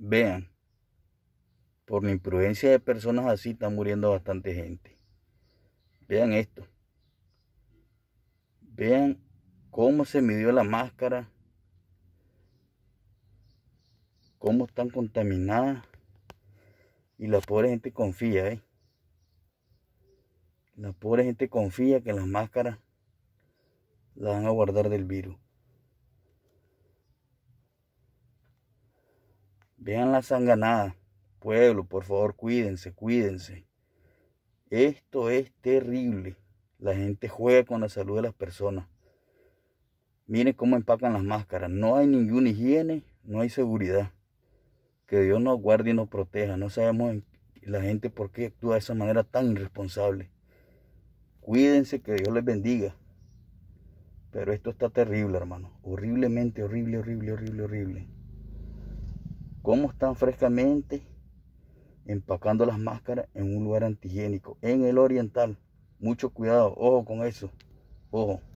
Vean, por la imprudencia de personas así están muriendo bastante gente. Vean esto. Vean cómo se midió la máscara. Cómo están contaminadas. Y la pobre gente confía, ¿eh? La pobre gente confía que las máscaras las van a guardar del virus. Vean la sanganada. Pueblo, por favor, cuídense, cuídense. Esto es terrible. La gente juega con la salud de las personas. Miren cómo empacan las máscaras. No hay ninguna higiene, no hay seguridad. Que Dios nos guarde y nos proteja. No sabemos la gente por qué actúa de esa manera tan irresponsable. Cuídense, que Dios les bendiga. Pero esto está terrible, hermano. Horriblemente, horrible, horrible, horrible, horrible cómo están frescamente empacando las máscaras en un lugar antigénico, en el oriental. Mucho cuidado, ojo con eso, ojo.